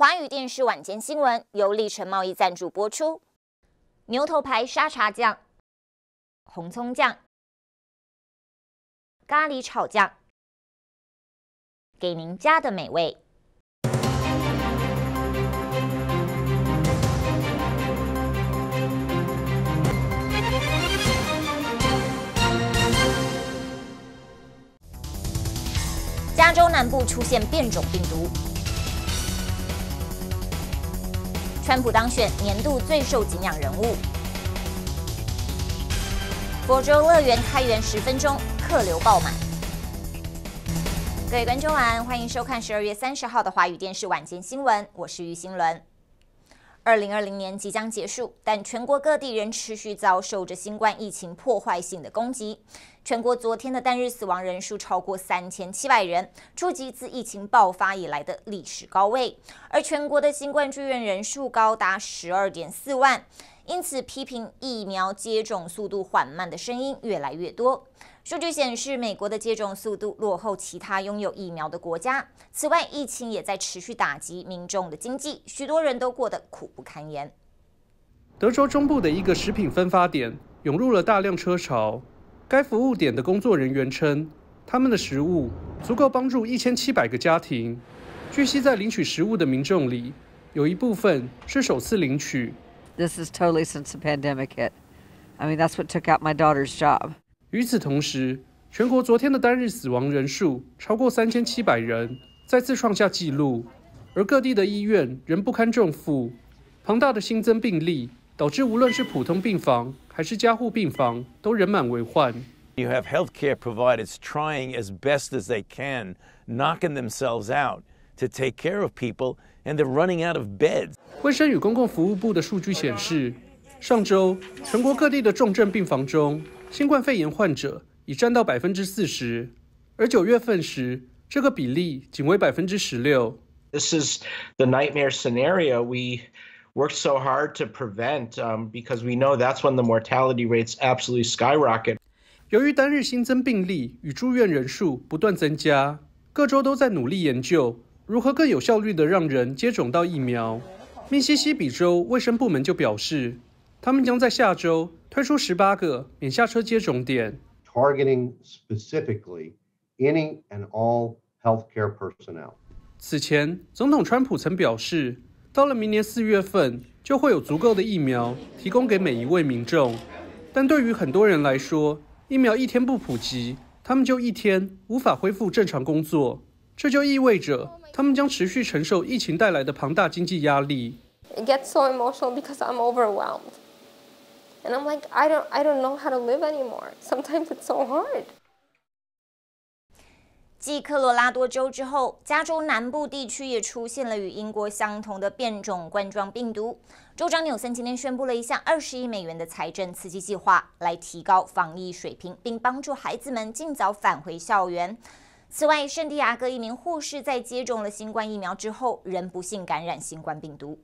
华语电视晚间新闻由立成贸易赞助播出。牛头牌沙茶酱、红葱酱、咖喱炒酱，给您家的美味。加州南部出现变种病毒。川普当选年度最受敬仰人物。佛州乐园开园十分钟，客流爆满。各位观众晚安，欢迎收看十二月三十号的华语电视晚间新闻，我是于新伦。二零二零年即将结束，但全国各地仍持续遭受着新冠疫情破坏性的攻击。全国昨天的单日死亡人数超过三千七百人，触及自疫情爆发以来的历史高位。而全国的新冠住院人数高达十二点四万，因此批评疫苗接种速度缓慢的声音越来越多。数据显示，美国的接种速度落后其他拥有疫苗的国家。此外，疫情也在持续打击民众的经济，许多人都过得苦不堪言。德州中部的一个食品分发点涌入了大量车潮。该服务点的工作人员称，他们的食物足够帮助一千七百个家庭。据悉，在领取食物的民众里，有一部分是首次领取。This is totally since the pandemic hit. I mean, that's what took out my daughter's job. 与此同时，全国昨天的单日死亡人数超过三千七百人，再次创下纪录。而各地的医院仍不堪重负，庞大的新增病例导致无论是普通病房。还是加护病房，都人满为患。You have healthcare providers trying as best as they can, knocking themselves out to take care of people, and they're running out of beds. 卫生与公共服务部的数据显示，上周全国各地的重症病房中，新冠肺炎患者已占到百分之四十，而九月份时，这个比例仅为百分之十六。This is the nightmare scenario we works so hard to prevent um because we know that's when the mortality rates absolutely skyrocket 由于单日新增病例与住院人数不断增加各州都在努力研究如何更有效率的让人接种到疫苗密西西比州卫生部门就表示他们将在下周推出十八个免下车接种点 targeting specifically any and all healthcare personnel 此前总统川普曾表示到了明年四月份，就会有足够的疫苗提供给每一位民众。但对于很多人来说，疫苗一天不普及，他们就一天无法恢复正常工作。这就意味着他们将持续承受疫情带来的庞大经济压力。继科罗拉多州之后，加州南部地区也出现了与英国相同的变种冠状病毒。州长纽森今天宣布了一项二十亿美元的财政刺激计划，来提高防疫水平，并帮助孩子们尽早返回校园。此外，圣地亚哥一名护士在接种了新冠疫苗之后，仍不幸感染新冠病毒。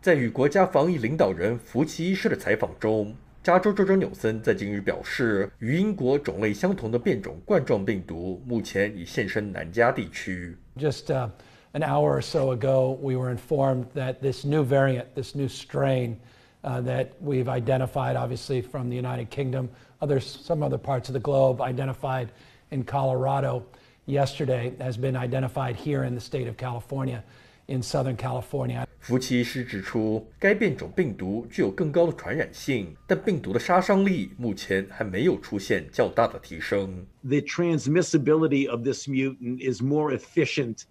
在与国家防疫领导人福奇医师的采访中。加州州长纽森在近日表示，与英国种类相同的变种冠状病毒目前已现身南加地区。Just、uh, an hour or so ago, we were informed that this new variant, this new strain. Uh, that we've identified, obviously, from the United Kingdom, other, some other parts of the globe identified in Colorado yesterday has been identified here in the state of California, in Southern California. 福奇师指出，该变种病毒具有更高的传染性，但病毒的杀伤力目前还没有出现较大的提升。The transmissibility of this mutant is more efficient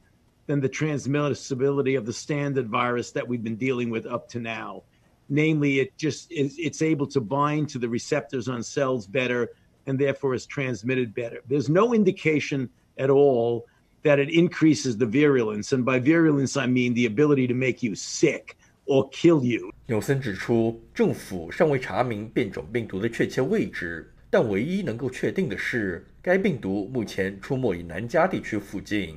than the transmissibility of the standard virus that we've been dealing with up to now. Namely, it just it's able to bind to the receptors on cells better and therefore is transmitted better. There's no indication at all that it increases the virulence and by virulence i mean the ability to make you sick or kill you 纽森指出政府尚未查明变种病毒的确切位置但唯一能够确定的是该病毒目前出没于南加地区附近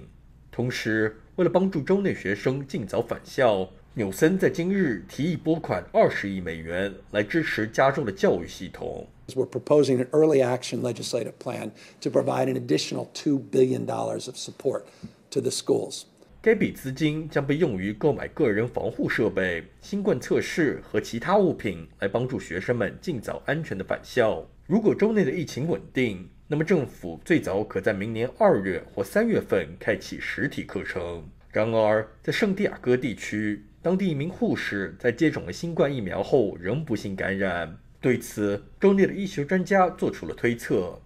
同时为了帮助州内学生尽早返校纽森在今日提议拨款二十亿美元来支持加州的教育系统 an early action legislative plan an proposing We're billion dollars of support to 2 h e schools. 该笔资金将被用于购买个人防护设备、新冠测试和其他物品，来帮助学生们尽早安全的返校。如果州内的疫情稳定，那么政府最早可在明年二月或三月份开启实体课程。然而，在圣地亚哥地区，当地一名护士在接种了新冠疫苗后仍不幸感染。对此，中内的医学专家做出了推测。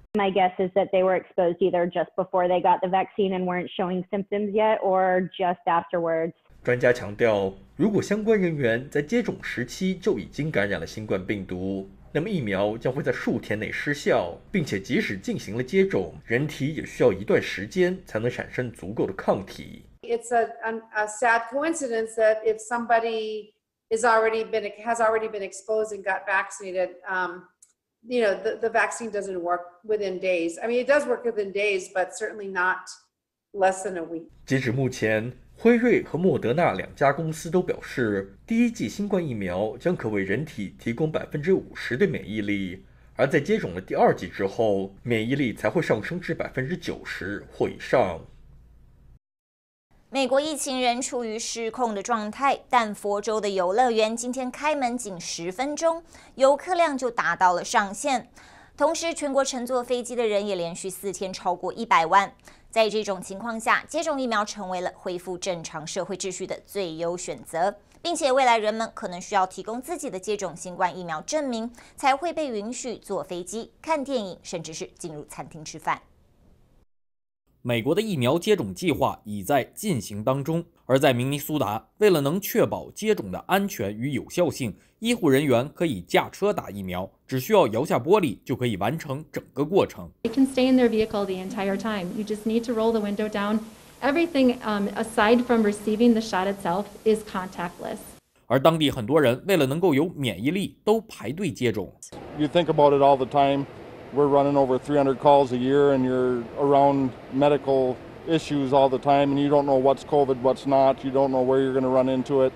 专家强调，如果相关人员在接种时期就已经感染了新冠病毒，那么疫苗将会在数天内失效，并且即使进行了接种，人体也需要一段时间才能产生足够的抗体。has the, already already and vaccinated is exposed been been know vaccine got you doesn't the um, work 截止目前，辉瑞和莫德纳两家公司都表示，第一剂新冠疫苗将可为人体提供百分之五十的免疫力，而在接种了第二剂之后，免疫力才会上升至百分之九十或以上。美国疫情仍处于失控的状态，但佛州的游乐园今天开门仅十分钟，游客量就达到了上限。同时，全国乘坐飞机的人也连续四天超过一百万。在这种情况下，接种疫苗成为了恢复正常社会秩序的最优选择，并且未来人们可能需要提供自己的接种新冠疫苗证明，才会被允许坐飞机、看电影，甚至是进入餐厅吃饭。美国的疫苗接种计划已在进行当中，而在明尼苏达，为了能确保接种的安全与有效性，医护人员可以驾车打疫苗，只需要摇下玻璃就可以完成整个过程。They can stay in their vehicle the entire time. You just need to roll the window down. Everything, um, aside from receiving the shot itself, is contactless. 而当地很多人为了能够有免疫力，都排队接种。You think about it all the time. We're running over 300 calls a year, and you're around medical issues all the time, and you don't know what's COVID, what's not. You don't know where you're gonna run into it,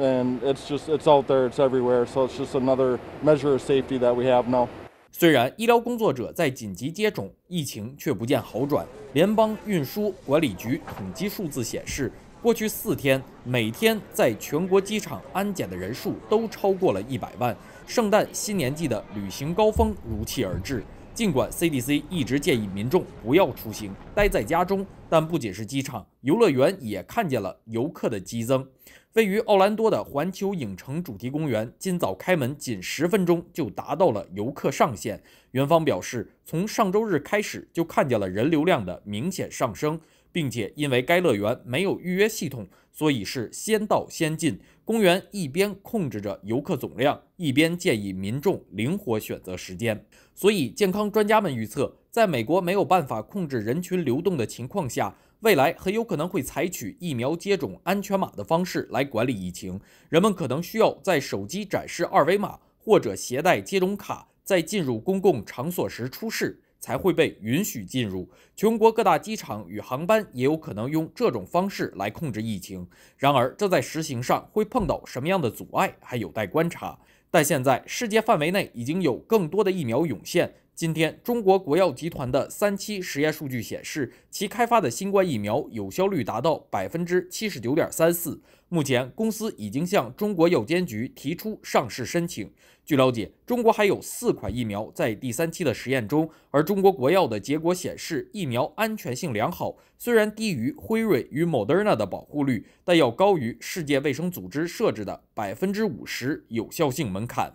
and it's just... it's out there, it's everywhere. So it's just another measure of safety that we have now. 虽然医疗工作者在紧急接种，疫情却不见好转。联邦运输管理局统计数字显示，过去四天，每天在全国机场安检的人数都超过了一百万。圣诞新年季的旅行高峰如期而至。尽管 CDC 一直建议民众不要出行，待在家中，但不仅是机场，游乐园也看见了游客的激增。位于奥兰多的环球影城主题公园今早开门仅十分钟就达到了游客上限。园方表示，从上周日开始就看见了人流量的明显上升，并且因为该乐园没有预约系统，所以是先到先进。公园一边控制着游客总量，一边建议民众灵活选择时间。所以，健康专家们预测，在美国没有办法控制人群流动的情况下，未来很有可能会采取疫苗接种安全码的方式来管理疫情。人们可能需要在手机展示二维码或者携带接种卡，在进入公共场所时出示。才会被允许进入。全国各大机场与航班也有可能用这种方式来控制疫情。然而，这在实行上会碰到什么样的阻碍，还有待观察。但现在，世界范围内已经有更多的疫苗涌现。今天，中国国药集团的三期实验数据显示，其开发的新冠疫苗有效率达到百分之七十九点三四。目前，公司已经向中国药监局提出上市申请。据了解，中国还有四款疫苗在第三期的实验中，而中国国药的结果显示，疫苗安全性良好。虽然低于辉瑞与 Moderna 的保护率，但要高于世界卫生组织设置的百分之五十有效性门槛。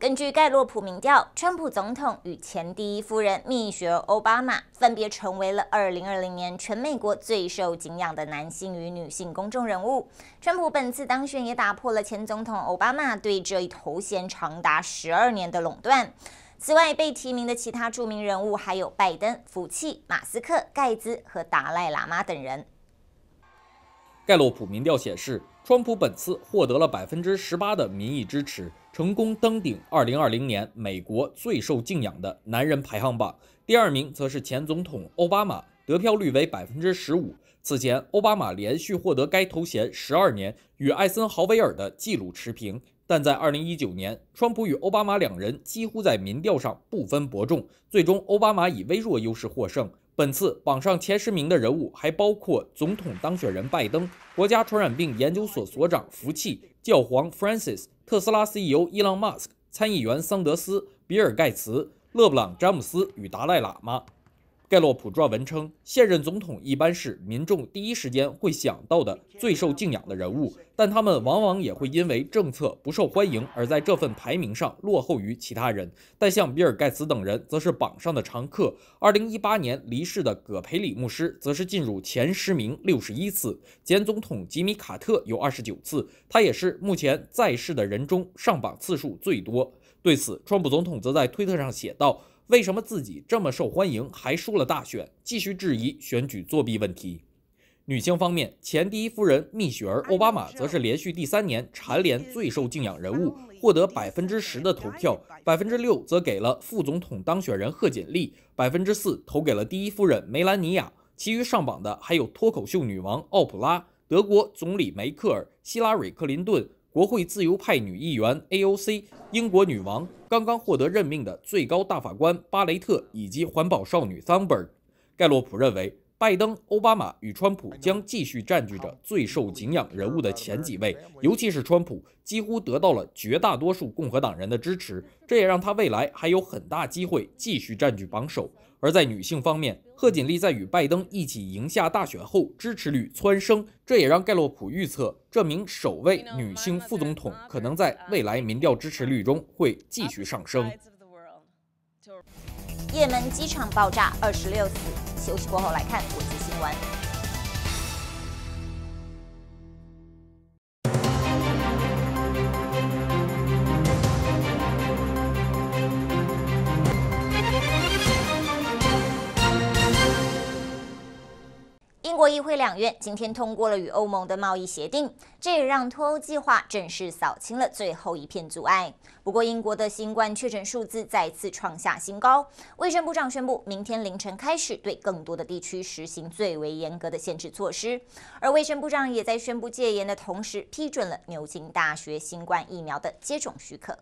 根据盖洛普民调，川普总统与前第一夫人蜜雪欧奥巴马分别成为了2020年全美国最受敬仰的男性与女性公众人物。川普本次当选也打破了前总统奥巴马对这一头衔长达十二年的垄断。此外，被提名的其他著名人物还有拜登、福奇、马斯克、盖茨和达赖喇嘛等人。盖洛普民调显示，川普本次获得了百分之十八的民意支持。成功登顶2020年美国最受敬仰的男人排行榜，第二名则是前总统奥巴马，得票率为百分之十五。此前，奥巴马连续获得该头衔十二年，与艾森豪威尔的纪录持平。但在2019年，川普与奥巴马两人几乎在民调上不分伯仲，最终奥巴马以微弱优势获胜。本次榜上前十名的人物还包括总统当选人拜登、国家传染病研究所所长福奇、教皇 Francis。特斯拉 CEO 伊隆·马斯克、参议员桑德斯、比尔·盖茨、勒布朗·詹姆斯与达赖喇嘛。盖洛普撰文称，现任总统一般是民众第一时间会想到的最受敬仰的人物，但他们往往也会因为政策不受欢迎而在这份排名上落后于其他人。但像比尔·盖茨等人则是榜上的常客。2018年离世的葛培里牧师则是进入前十名61次，前总统吉米·卡特有29次，他也是目前在世的人中上榜次数最多。对此，川普总统则在推特上写道。为什么自己这么受欢迎，还输了大选？继续质疑选举作弊问题。女星方面，前第一夫人蜜雪儿·奥巴马则是连续第三年蝉联最受敬仰人物，获得百分之十的投票，百分之六则给了副总统当选人贺锦丽，百分之四投给了第一夫人梅兰妮亚。其余上榜的还有脱口秀女王奥普拉、德国总理梅克尔、希拉蕊·克林顿。国会自由派女议员 AOC、英国女王、刚刚获得任命的最高大法官巴雷特以及环保少女桑伯尔，盖洛普认为，拜登、奥巴马与川普将继续占据着最受敬仰人物的前几位，尤其是川普几乎得到了绝大多数共和党人的支持，这也让他未来还有很大机会继续占据榜首。而在女性方面，贺锦丽在与拜登一起赢下大选后，支持率蹿升，这也让盖洛普预测，这名首位女性副总统可能在未来民调支持率中会继续上升。也门机场爆炸，二十六死。休息过后来看国际新闻。议会两院今天通过了与欧盟的贸易协定，这也让脱欧计划正式扫清了最后一片阻碍。不过，英国的新冠确诊数字再次创下新高，卫生部长宣布，明天凌晨开始对更多的地区实行最为严格的限制措施。而卫生部长也在宣布戒严的同时，批准了牛津大学新冠疫苗的接种许可。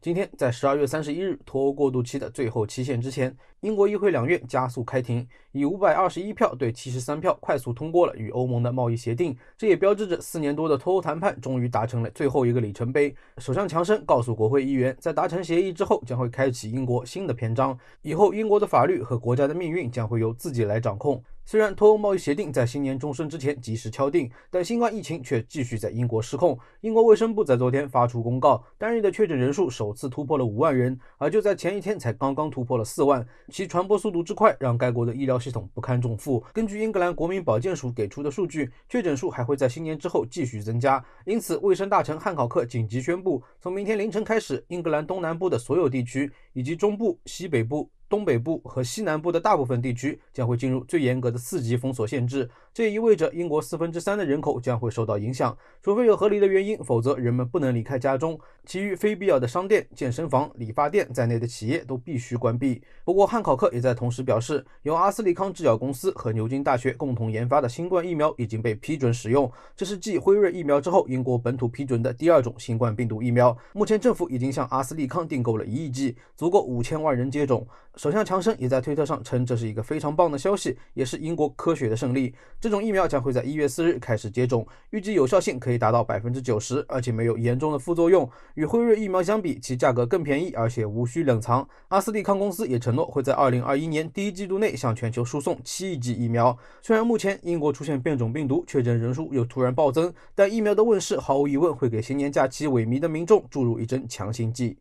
今天，在十二月三十一日脱欧过渡期的最后期限之前，英国议会两院加速开庭，以五百二十一票对七十三票快速通过了与欧盟的贸易协定。这也标志着四年多的脱欧谈判终于达成了最后一个里程碑。首相强生告诉国会议员，在达成协议之后，将会开启英国新的篇章。以后，英国的法律和国家的命运将会由自己来掌控。虽然脱欧贸易协定在新年钟声之前及时敲定，但新冠疫情却继续在英国失控。英国卫生部在昨天发出公告，单日的确诊人数首次突破了五万人，而就在前一天才刚刚突破了四万。其传播速度之快，让该国的医疗系统不堪重负。根据英格兰国民保健署给出的数据，确诊数还会在新年之后继续增加。因此，卫生大臣汉考克紧急宣布，从明天凌晨开始，英格兰东南部的所有地区以及中部、西北部。东北部和西南部的大部分地区将会进入最严格的四级封锁限制。这意味着英国四分之三的人口将会受到影响，除非有合理的原因，否则人们不能离开家中。其余非必要的商店、健身房、理发店在内的企业都必须关闭。不过，汉考克也在同时表示，由阿斯利康制药公司和牛津大学共同研发的新冠疫苗已经被批准使用，这是继辉瑞疫苗之后，英国本土批准的第二种新冠病毒疫苗。目前，政府已经向阿斯利康订购了一亿剂，足够五千万人接种。首相强生也在推特上称，这是一个非常棒的消息，也是英国科学的胜利。这。这种疫苗将会在一月四日开始接种，预计有效性可以达到百分之九十，而且没有严重的副作用。与辉瑞疫苗相比，其价格更便宜，而且无需冷藏。阿斯利康公司也承诺会在二零二一年第一季度内向全球输送七亿剂疫苗。虽然目前英国出现变种病毒确诊人数又突然暴增，但疫苗的问世毫无疑问会给新年假期萎靡的民众注入一针强心剂。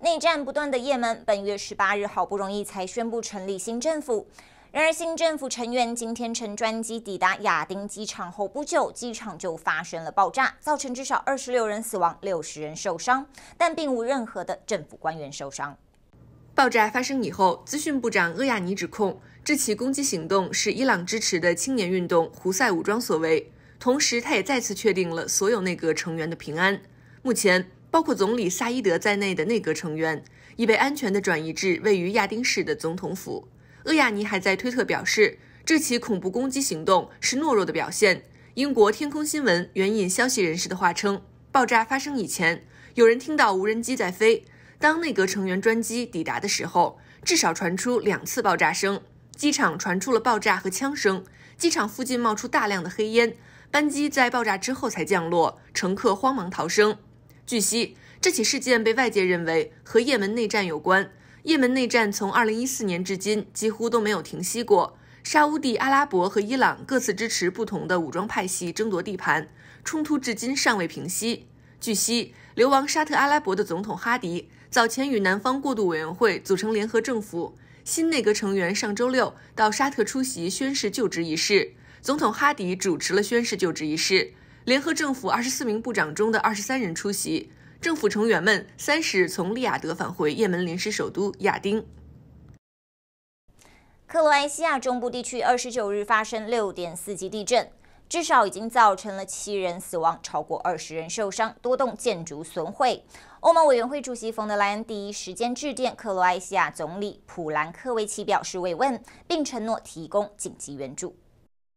内战不断的也门，本月十八日好不容易才宣布成立新政府。然而，新政府成员今天乘专机抵达亚丁机场后不久，机场就发生了爆炸，造成至少二十六人死亡、六十人受伤，但并无任何的政府官员受伤。爆炸发生以后，资讯部长厄亚尼指控这起攻击行动是伊朗支持的青年运动胡塞武装所为。同时，他也再次确定了所有内阁成员的平安。目前，包括总理萨伊德在内的内阁成员已被安全地转移至位于亚丁市的总统府。厄亚尼还在推特表示，这起恐怖攻击行动是懦弱的表现。英国天空新闻援引消息人士的话称，爆炸发生以前，有人听到无人机在飞。当内阁成员专机抵达的时候，至少传出两次爆炸声。机场传出了爆炸和枪声，机场附近冒出大量的黑烟。班机在爆炸之后才降落，乘客慌忙逃生。据悉，这起事件被外界认为和也门内战有关。也门内战从2014年至今几乎都没有停息过。沙地、阿拉伯和伊朗各自支持不同的武装派系，争夺地盘，冲突至今尚未平息。据悉，流亡沙特阿拉伯的总统哈迪早前与南方过渡委员会组成联合政府，新内阁成员上周六到沙特出席宣誓就职仪式。总统哈迪主持了宣誓就职仪式，联合政府24名部长中的23人出席。政府成员们三十从利雅得返回也门临时首都亚丁。克罗埃西亚中部地区二十九日发生六点四级地震，至少已经造成了七人死亡，超过二十人受伤，多栋建筑损毁。欧盟委员会主席冯德莱恩第一时间致电克罗埃西亚总理普兰科维奇，表示慰问，并承诺提供紧急援助。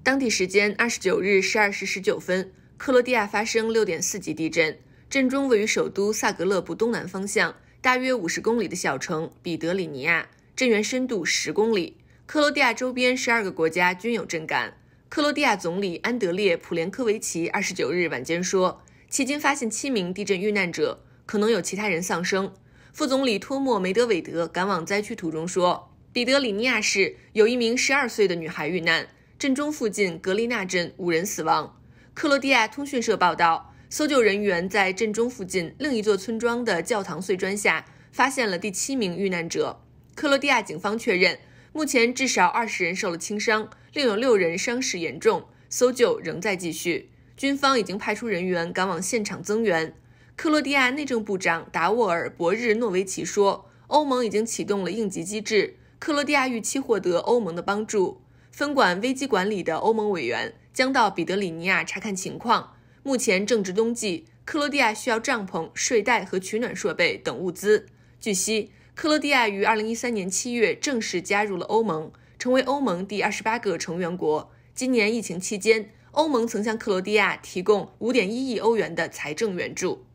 当地时间二十九日十二时十九分，克罗地亚发生六点四级地震。震中位于首都萨格勒布东南方向大约五十公里的小城彼得里尼亚，震源深度十公里。克罗地亚周边十二个国家均有震感。克罗地亚总理安德烈·普连科维奇二十九日晚间说，迄今发现七名地震遇难者，可能有其他人丧生。副总理托莫·梅德韦德赶往灾区途中说，彼得里尼亚市有一名十二岁的女孩遇难，震中附近格利纳镇五人死亡。克罗地亚通讯社报道。搜救人员在震中附近另一座村庄的教堂碎砖下发现了第七名遇难者。克罗地亚警方确认，目前至少二十人受了轻伤，另有六人伤势严重。搜救仍在继续，军方已经派出人员赶往现场增援。克罗地亚内政部长达沃尔·博日诺维奇说，欧盟已经启动了应急机制，克罗地亚预期获得欧盟的帮助。分管危机管理的欧盟委员将到彼得里尼亚查看情况。目前正值冬季，克罗地亚需要帐篷、睡袋和取暖设备等物资。据悉，克罗地亚于二零一三年七月正式加入了欧盟，成为欧盟第二十八个成员国。今年疫情期间，欧盟曾向克罗地亚提供五点一亿欧元的财政援助。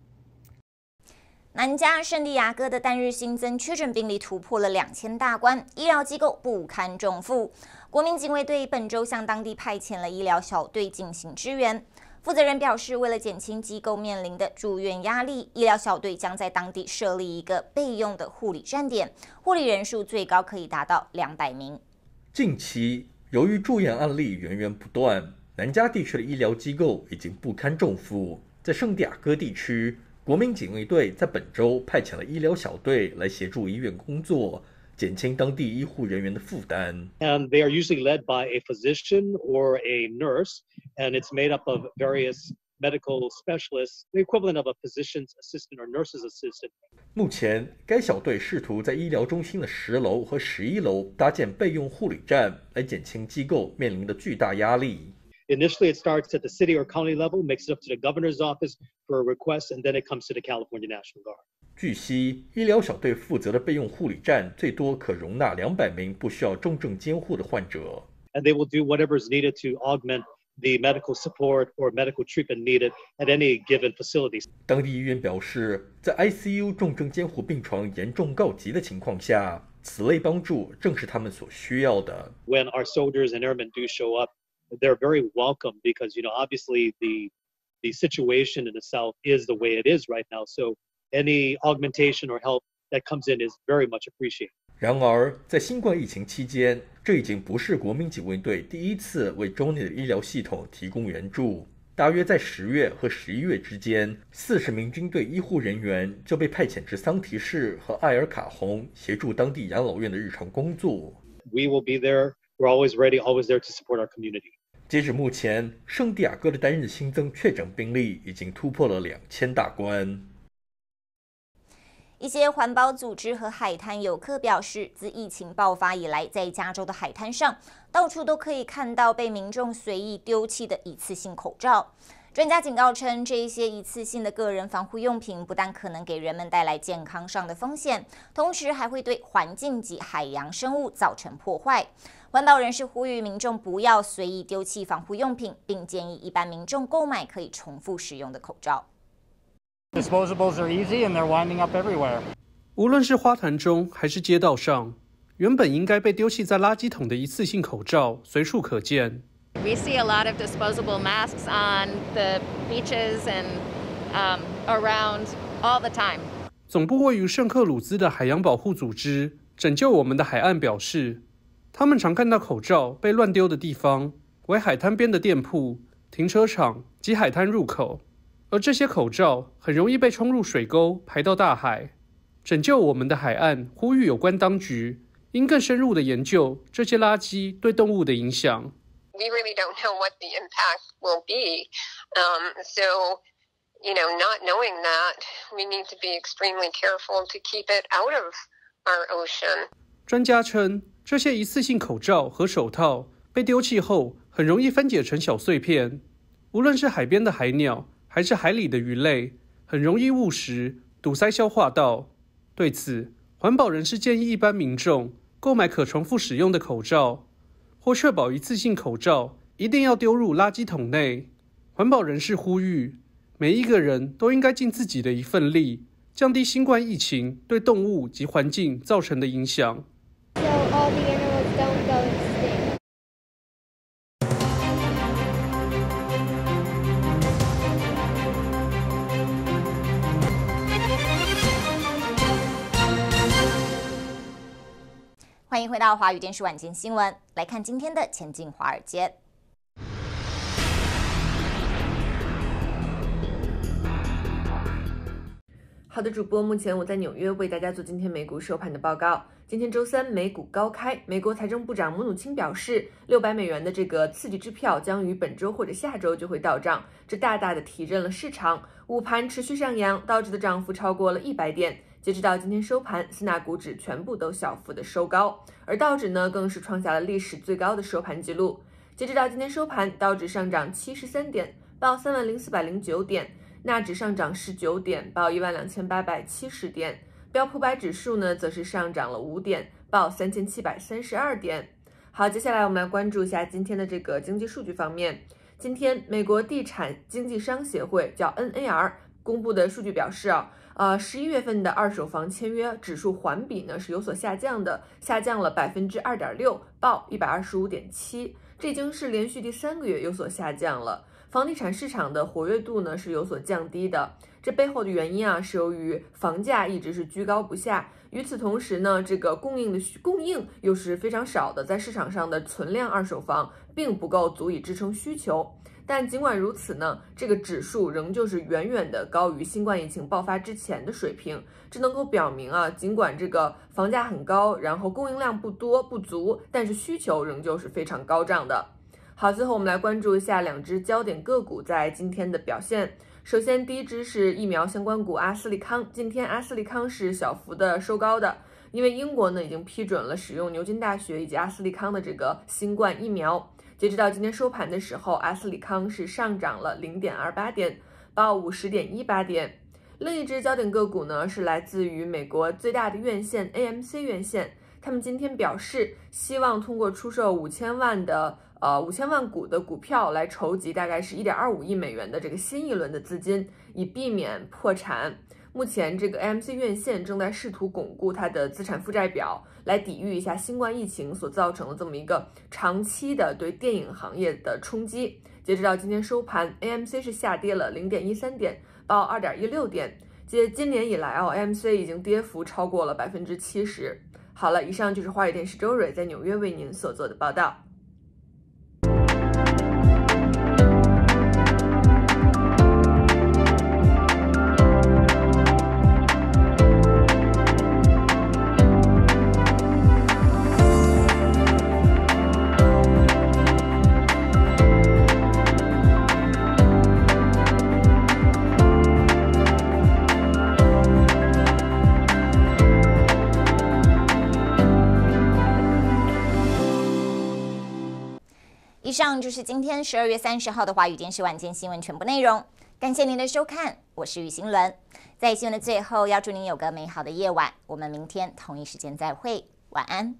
南加圣地亚哥的单日新增确诊病例突破了两千大关，医疗机构不堪重负，国民警卫队本周向当地派遣了医疗小队进行支援。负责人表示，为了减轻机构面临的住院压力，医疗小队将在当地设立一个备用的护理站点，护理人数最高可以达到两百名。近期，由于住院案例源源不断，南加地区的医疗机构已经不堪重负。在圣地亚哥地区，国民警卫队在本周派遣了医疗小队来协助医院工作。减轻当地医护人员的负担。And they are usually led by a physician or a nurse, and it's made up of various medical specialists, the equivalent of a physician's assistant or nurse's assistant. 目前，该小队试图在医疗中心的十楼和十一楼搭建备用护理站，来减轻机构面临的巨大压力。Initially, it starts at the city or county level, makes it up to the governor's office for a request, and then it comes to the California National Guard. 据悉，医疗小队负责的备用护理站最多可容纳两百名不需要重症监护的患者。And they will do whatever is needed to augment the medical support or medical treatment needed at any given facility. 当地医院表示，在 ICU 重症监护病床严重告急的情况下，此类帮助正是他们所需要的。When our soldiers and airmen do show up They're very welcome because, you know, obviously the the situation in the south is the way it is right now. So any augmentation or help that comes in is very much appreciated. 然而，在新冠疫情期间，这已经不是国民警卫队第一次为州内的医疗系统提供援助。大约在十月和十一月之间，四十名军队医护人员就被派遣至桑提市和艾尔卡洪，协助当地养老院的日常工作。We will be there. We're always ready, always there to support our community. 截止目前，圣地亚哥的单日新增确诊病例已经突破了两千大关。一些环保组织和海滩游客表示，自疫情爆发以来，在加州的海滩上，到处都可以看到被民众随意丢弃的一次性口罩。专家警告称，这一些一次性的个人防护用品不但可能给人们带来健康上的风险，同时还会对环境及海洋生物造成破坏。环保人士呼吁民众不要随意丢弃防护用品并建议一般民众购买可以重复使用的口罩 disposables are easy and they're winding up everywhere 无论是花坛中还是街道上原本应该被丢弃在垃圾桶的一次性口罩随处可见 we see a lot of disposable masks on the beaches and around all the time 总部位于圣克鲁兹的海洋保护组织拯救我们的海岸表示他们常看到口罩被乱丢的地方为海滩边的店铺、停车场及海滩入口，而这些口罩很容易被冲入水沟，排到大海。拯救我们的海岸，呼吁有关当局应更深入的研究这些垃圾对动物的影响。We really don't know what the impact will be. Um, so you know, not knowing that, we need to be extremely careful to keep it out of our ocean. 专家称。这些一次性口罩和手套被丢弃后，很容易分解成小碎片。无论是海边的海鸟，还是海里的鱼类，很容易误食、堵塞消化道。对此，环保人士建议一般民众购买可重复使用的口罩，或确保一次性口罩一定要丢入垃圾桶内。环保人士呼吁，每一个人都应该尽自己的一份力，降低新冠疫情对动物及环境造成的影响。到华语电视晚间新闻，来看今天的《前进华尔街》。好的，主播，目前我在纽约为大家做今天美股收盘的报告。今天周三，美股高开。美国财政部长姆努钦表示，六百美元的这个刺激支票将于本周或者下周就会到账，这大大的提振了市场。午盘持续上扬，道指的涨幅超过了一百点。截止到今天收盘，四大股指全部都小幅的收高，而道指呢更是创下了历史最高的收盘记录。截止到今天收盘，道指上涨七十三点，报三万零四百零九点；纳指上涨十九点，报一万两千八百七十点；标普百指数呢则是上涨了五点，报三千七百三十二点。好，接下来我们来关注一下今天的这个经济数据方面。今天，美国地产经纪商协会叫 NAR 公布的数据表示。呃，十一月份的二手房签约指数环比呢是有所下降的，下降了百分之二点六，报一百二十五点七，这已经是连续第三个月有所下降了。房地产市场的活跃度呢是有所降低的，这背后的原因啊是由于房价一直是居高不下，与此同时呢，这个供应的供应又是非常少的，在市场上的存量二手房并不够足以支撑需求。但尽管如此呢，这个指数仍旧是远远的高于新冠疫情爆发之前的水平，这能够表明啊，尽管这个房价很高，然后供应量不多不足，但是需求仍旧是非常高涨的。好，最后我们来关注一下两只焦点个股在今天的表现。首先，第一只是疫苗相关股阿斯利康，今天阿斯利康是小幅的收高的，因为英国呢已经批准了使用牛津大学以及阿斯利康的这个新冠疫苗。截止到今天收盘的时候，阿斯利康是上涨了零点二八点，报五十点一八点。另一只焦点个股呢，是来自于美国最大的院线 AMC 院线，他们今天表示希望通过出售五千万的呃五千万股的股票来筹集大概是一点二五亿美元的这个新一轮的资金，以避免破产。目前，这个 AMC 院线正在试图巩固它的资产负债表，来抵御一下新冠疫情所造成的这么一个长期的对电影行业的冲击。截止到今天收盘，AMC 是下跌了零点一三点，报二点一六点。接今年以来，哦，AMC 已经跌幅超过了百分之七十。好了，以上就是华语电视周蕊在纽约为您所做的报道。以上就是今天十二月三十号的华语电视晚间新闻全部内容，感谢您的收看，我是雨欣伦。在新闻的最后，要祝您有个美好的夜晚，我们明天同一时间再会，晚安。